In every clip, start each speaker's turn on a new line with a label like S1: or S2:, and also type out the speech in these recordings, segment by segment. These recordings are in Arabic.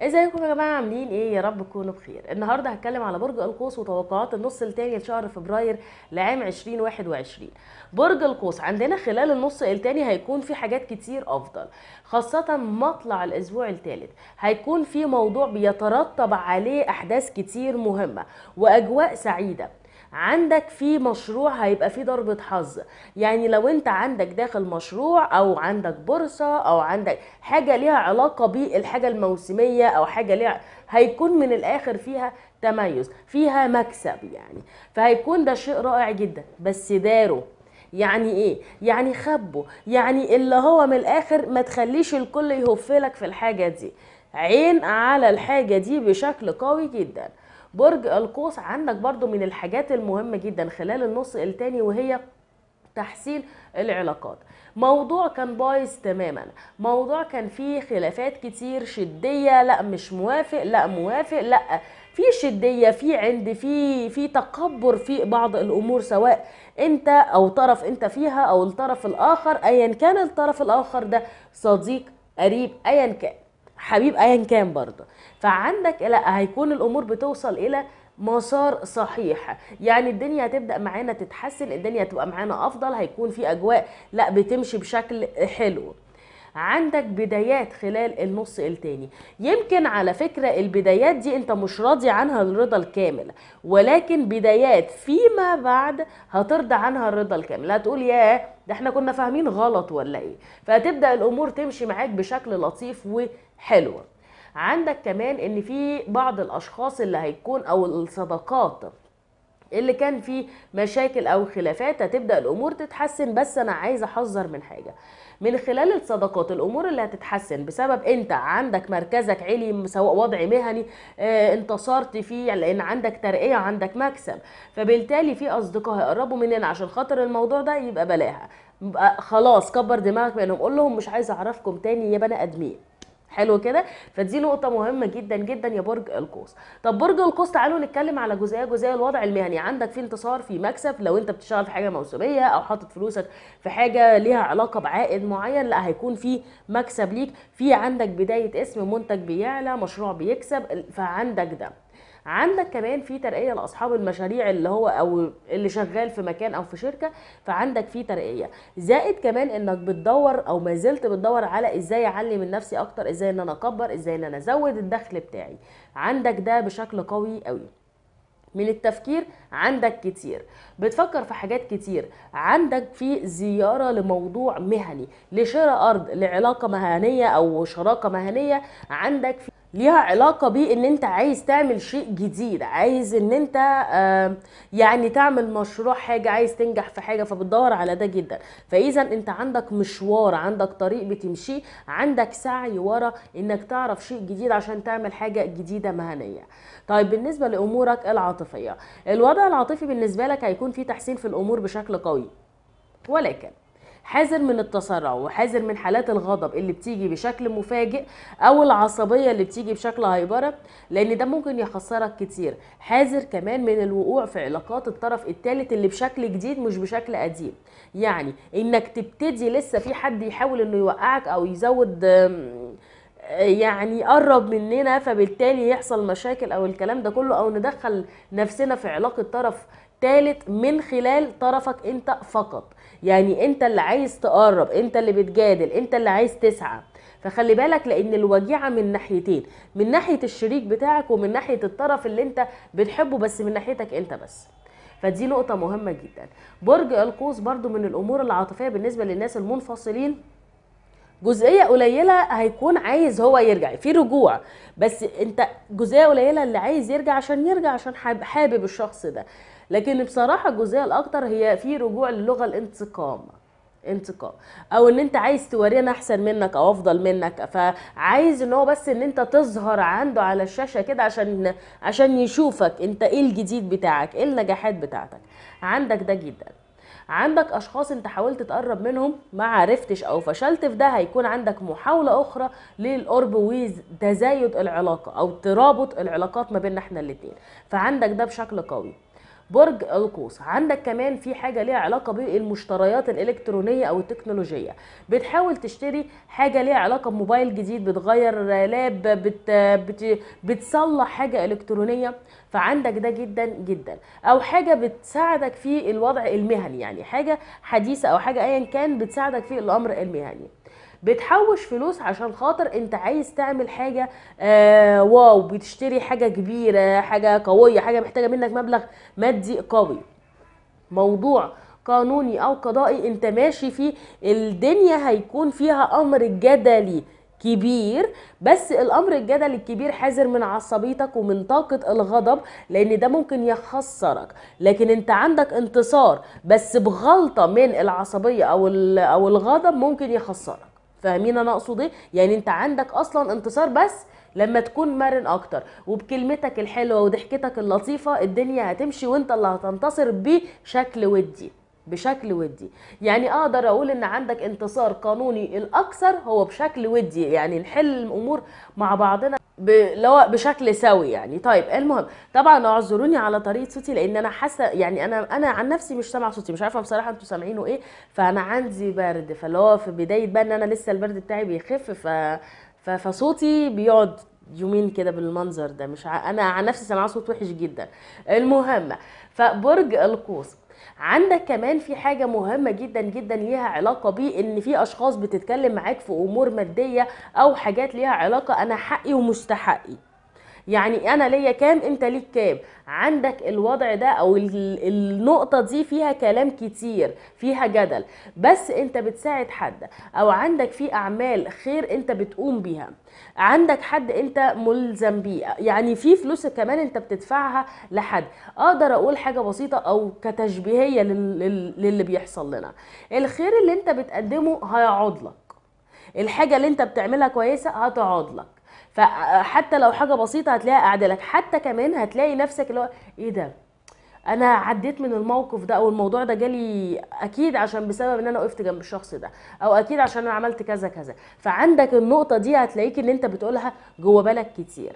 S1: ازيكم يا جماعه عاملين ايه يا رب تكونوا بخير النهارده هتكلم على برج القوس وتوقعات النص الثاني لشهر فبراير لعام 2021 برج القوس عندنا خلال النص الثاني هيكون في حاجات كتير افضل خاصه مطلع الاسبوع الثالث هيكون في موضوع بيترتب عليه احداث كتير مهمه واجواء سعيده عندك في مشروع هيبقى فيه ضربة حظ يعني لو انت عندك داخل مشروع او عندك بورصة او عندك حاجة ليها علاقة بالحاجة الموسمية او حاجة ليها هيكون من الاخر فيها تميز فيها مكسب يعني فهيكون ده شيء رائع جدا بس داره يعني ايه يعني خبه يعني اللي هو من الاخر ما تخليش الكل يهفلك في الحاجة دي عين على الحاجة دي بشكل قوي جدا برج القوس عندك برضو من الحاجات المهمة جدا خلال النص التاني وهي تحسين العلاقات موضوع كان بايظ تماما موضوع كان فيه خلافات كتير شدية لا مش موافق لا موافق لا في شدية في عند في في تكبر في بعض الأمور سواء أنت أو طرف أنت فيها أو الطرف الآخر أيا كان الطرف الآخر ده صديق قريب أيا كان حبيب ايا كان برضه فعندك لا هيكون الامور بتوصل الى مسار صحيح يعني الدنيا هتبدا معانا تتحسن الدنيا هتبقى معانا افضل هيكون في اجواء لا بتمشي بشكل حلو عندك بدايات خلال النص التاني يمكن على فكرة البدايات دي انت مش راضي عنها الرضا الكامل ولكن بدايات فيما بعد هترضى عنها الرضا الكامل هتقول ياه ده احنا كنا فاهمين غلط ولا ايه فهتبدأ الامور تمشي معاك بشكل لطيف وحلو عندك كمان ان في بعض الاشخاص اللي هيكون او الصداقات اللي كان فيه مشاكل او خلافات هتبدا الامور تتحسن بس انا عايزه احذر من حاجه من خلال الصداقات الامور اللي هتتحسن بسبب انت عندك مركزك علي سواء وضع مهني آه انتصرت فيه يعني لان عندك ترقيه عندك مكسب فبالتالي في اصدقاء هيقربوا مننا عشان خاطر الموضوع ده يبقى بلاها آه، خلاص كبر دماغك بانهم قول لهم مش عايز اعرفكم تاني يا بني ادمين حلو كده فدي نقطه مهمه جدا جدا يا برج القوس طب برج القوس تعالوا نتكلم على جزئيه جزئيه الوضع المهني عندك في انتصار في مكسب لو انت بتشتغل في حاجه موسميه او حاطط فلوسك في حاجه ليها علاقه بعائد معين لا هيكون في مكسب ليك في عندك بدايه اسم منتج بيعلى مشروع بيكسب فعندك ده عندك كمان في ترقيه لاصحاب المشاريع اللي هو او اللي شغال في مكان او في شركه فعندك في ترقيه زائد كمان انك بتدور او ما زلت بتدور على ازاي اعلي من نفسي اكتر ازاي ان انا اكبر ازاي ان انا ازود الدخل بتاعي عندك ده بشكل قوي قوي من التفكير عندك كتير بتفكر في حاجات كتير عندك في زيارة لموضوع مهني لشراء أرض لعلاقة مهنية أو شراكة مهنية عندك في ليها علاقة بان انت عايز تعمل شيء جديد عايز ان انت يعني تعمل مشروع حاجة عايز تنجح في حاجة فبتدور على ده جدا فاذا انت عندك مشوار عندك طريق بتمشي عندك سعي ورا انك تعرف شيء جديد عشان تعمل حاجة جديدة مهنية طيب بالنسبة لامورك العاطفية الوضع العاطفي بالنسبة لك هيكون في تحسين في الامور بشكل قوي ولكن حذر من التسرع وحذر من حالات الغضب اللي بتيجي بشكل مفاجئ او العصبيه اللي بتيجي بشكل هايبره لان ده ممكن يخسرك كتير حذر كمان من الوقوع في علاقات الطرف الثالث اللي بشكل جديد مش بشكل قديم يعني انك تبتدي لسه في حد يحاول انه يوقعك او يزود يعني يقرب مننا فبالتالي يحصل مشاكل او الكلام ده كله او ندخل نفسنا في علاقه طرف ثالث من خلال طرفك انت فقط يعني انت اللي عايز تقرب انت اللي بتجادل انت اللي عايز تسعى فخلي بالك لان الوجيعه من ناحيتين من ناحيه الشريك بتاعك ومن ناحيه الطرف اللي انت بتحبه بس من ناحيتك انت بس فدي نقطة مهمة جدا برج القوس برضو من الأمور العاطفية بالنسبة للناس المنفصلين جزئية قليلة هيكون عايز هو يرجع في رجوع بس انت جزئية قليلة اللي عايز يرجع عشان يرجع عشان حابب الشخص ده لكن بصراحه الجزئيه الاكتر هي في رجوع للغه الانتقام انتقام او ان انت عايز تورينا احسن منك او افضل منك فعايز ان هو بس ان انت تظهر عنده على الشاشه كده عشان عشان يشوفك انت ايه الجديد بتاعك ايه النجاحات بتاعتك عندك ده جدا عندك اشخاص انت حاولت تقرب منهم ما عرفتش او فشلت في ده هيكون عندك محاوله اخرى للقرب وتزايد العلاقه او ترابط العلاقات ما بيننا احنا الاتنين فعندك ده بشكل قوي برج القوس عندك كمان في حاجه ليها علاقه بالمشتريات الالكترونيه او التكنولوجيه بتحاول تشتري حاجه ليها علاقه بموبايل جديد بتغير لاب بت... بت... بتصلح حاجه الكترونيه فعندك ده جدا جدا او حاجه بتساعدك في الوضع المهني يعني حاجه حديثه او حاجه ايا كان بتساعدك في الامر المهني بتحوش فلوس عشان خاطر انت عايز تعمل حاجه آه واو بتشتري حاجه كبيره حاجه قويه حاجه محتاجه منك مبلغ مادي قوي موضوع قانوني او قضائي انت ماشي فيه الدنيا هيكون فيها امر جدلي كبير بس الامر الجدل الكبير حذر من عصبيتك ومن طاقه الغضب لان ده ممكن يخسرك لكن انت عندك انتصار بس بغلطه من العصبيه او او الغضب ممكن يخسرك فاهمين انا اقصد ايه يعني انت عندك اصلا انتصار بس لما تكون مرن اكتر وبكلمتك الحلوه وضحكتك اللطيفه الدنيا هتمشي وانت اللي هتنتصر بشكل ودي بشكل ودي يعني اقدر اقول ان عندك انتصار قانوني الاكثر هو بشكل ودي يعني نحل الامور مع بعضنا لو بشكل سوي يعني طيب المهم طبعا اعذروني على طريقه صوتي لان انا حاسه يعني انا انا عن نفسي مش سامعه صوتي مش عارفه بصراحه انتوا سامعينه ايه فانا عندي برد فاللي هو في بدايه بقى ان انا لسه البرد بتاعي بيخف ف... ف... فصوتي بيقعد يومين كده بالمنظر ده مش ع... انا عن نفسي سامعه صوت وحش جدا المهم فبرج القوس عندك كمان في حاجه مهمه جدا جدا ليها علاقه بيه ان في اشخاص بتتكلم معاك في امور ماديه او حاجات ليها علاقه انا حقي ومستحقي يعني انا ليا كام انت ليك كام عندك الوضع ده او النقطه دي فيها كلام كتير فيها جدل بس انت بتساعد حد او عندك في اعمال خير انت بتقوم بيها عندك حد انت ملزم بيه يعني في فلوس كمان انت بتدفعها لحد اقدر اقول حاجه بسيطه او كتشبيهيه للي بيحصل لنا الخير اللي انت بتقدمه هيقعد لك الحاجه اللي انت بتعملها كويسه هتقعد لك فحتى لو حاجه بسيطه هتلاقيها قاعده لك حتى كمان هتلاقي نفسك اللي هو ايه ده انا عديت من الموقف ده او الموضوع ده جالي اكيد عشان بسبب ان انا وقفت جنب الشخص ده او اكيد عشان انا عملت كذا كذا فعندك النقطه دي هتلاقيك ان انت بتقولها جوه بالك كتير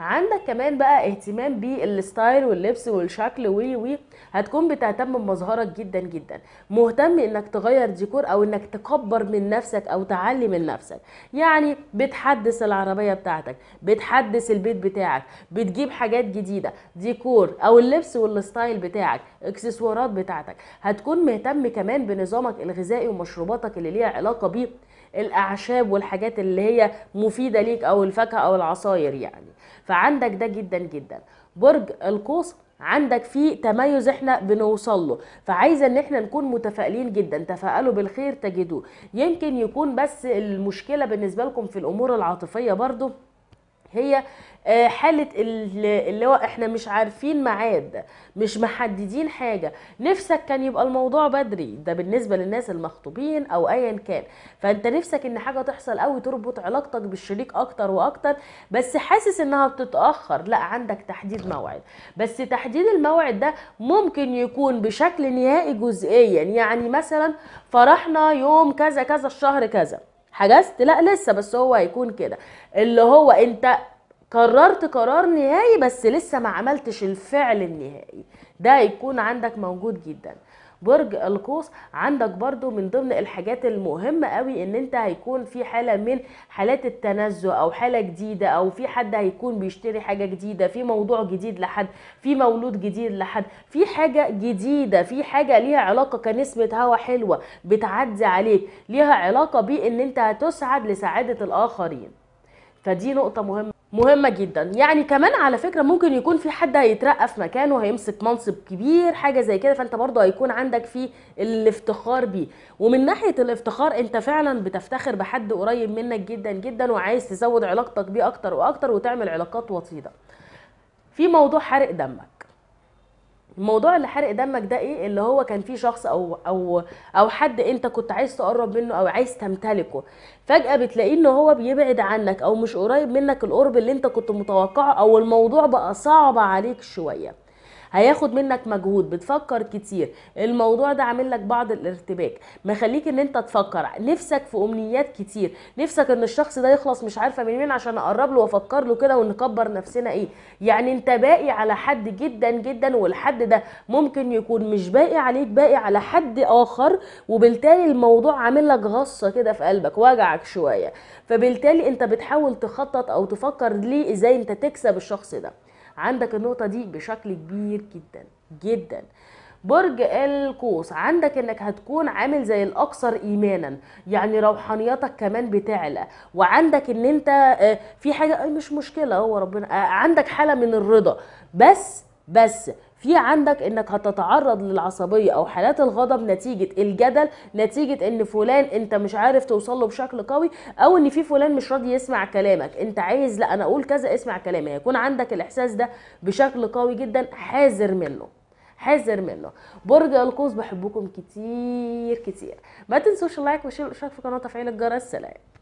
S1: عندك كمان بقى اهتمام بالستايل واللبس والشكل و و هتكون بتهتم بمظهرك جدا جدا مهتم انك تغير ديكور او انك تكبر من نفسك او تعلي من نفسك يعني بتحدث العربيه بتاعتك بتحدث البيت بتاعك بتجيب حاجات جديده ديكور او اللبس والستايل بتاعك اكسسوارات بتاعتك هتكون مهتم كمان بنظامك الغذائي ومشروباتك اللي ليها علاقه بيه الاعشاب والحاجات اللي هي مفيده ليك او الفاكهه او العصاير يعني فعندك ده جدا جدا برج القوس عندك في تميز احنا بنوصل له فعايزه ان احنا نكون متفائلين جدا تفائلوا بالخير تجدوه يمكن يكون بس المشكله بالنسبه لكم في الامور العاطفيه برضو هي آه، حالة اللي هو احنا مش عارفين ميعاد مش محددين حاجة نفسك كان يبقى الموضوع بدري ده بالنسبة للناس المخطوبين او ايا كان فانت نفسك ان حاجة تحصل قوي تربط علاقتك بالشريك اكتر واكتر بس حاسس انها بتتأخر لا عندك تحديد موعد بس تحديد الموعد ده ممكن يكون بشكل نهائي جزئيا يعني مثلا فرحنا يوم كذا كذا الشهر كذا حجزت لا لسه بس هو هيكون كده اللي هو انت قررت قرار نهائي بس لسه ما عملتش الفعل النهائي ده هيكون عندك موجود جدا برج القوس عندك برضو من ضمن الحاجات المهمه قوي ان انت هيكون في حاله من حالات التنزه او حاله جديده او في حد هيكون بيشتري حاجه جديده في موضوع جديد لحد في مولود جديد لحد في حاجه جديده في حاجه ليها علاقه كنسمه هوا حلوه بتعدي عليك ليها علاقه بان انت هتسعد لسعاده الاخرين فدي نقطه مهمه مهمه جدا يعني كمان على فكره ممكن يكون في حد هيترقى في مكانه هيمسك منصب كبير حاجه زي كده فانت برضه هيكون عندك في الافتخار بيه ومن ناحيه الافتخار انت فعلا بتفتخر بحد قريب منك جدا جدا وعايز تزود علاقتك بيه اكتر واكتر وتعمل علاقات وطيده في موضوع حرق دمك الموضوع اللي حرق دمك ده ايه اللي هو كان فيه شخص او او او حد انت كنت عايز تقرب منه او عايز تمتلكه فجاه بتلاقيه ان هو بيبعد عنك او مش قريب منك القرب اللي انت كنت متوقعه او الموضوع بقى صعب عليك شويه هياخد منك مجهود بتفكر كتير الموضوع ده عامل لك بعض الارتباك مخليك ان انت تفكر نفسك في امنيات كتير نفسك ان الشخص ده يخلص مش عارفه من مين عشان اقرب له وافكر له كده ونكبر نفسنا ايه يعني انت باقي على حد جدا جدا والحد ده ممكن يكون مش باقي عليك باقي على حد اخر وبالتالي الموضوع عامل لك غصه كده في قلبك وجعك شويه فبالتالي انت بتحاول تخطط او تفكر ليه ازاي انت تكسب الشخص ده عندك النقطه دي بشكل كبير جدا جدا برج القوس عندك انك هتكون عامل زي الاكثر ايمانا يعني روحانياتك كمان بتعلى وعندك ان انت آه، في حاجه آه، مش مشكله هو ربنا آه، عندك حاله من الرضا بس بس في عندك انك هتتعرض للعصبيه او حالات الغضب نتيجه الجدل نتيجه ان فلان انت مش عارف توصل له بشكل قوي او ان في فلان مش راضي يسمع كلامك انت عايز لا انا اقول كذا اسمع كلامي هيكون عندك الاحساس ده بشكل قوي جدا حاذر منه حذر منه برج القوس بحبكم كتير كتير ما تنسوش اللايك وشير في القناه وتفعيل الجرس سلام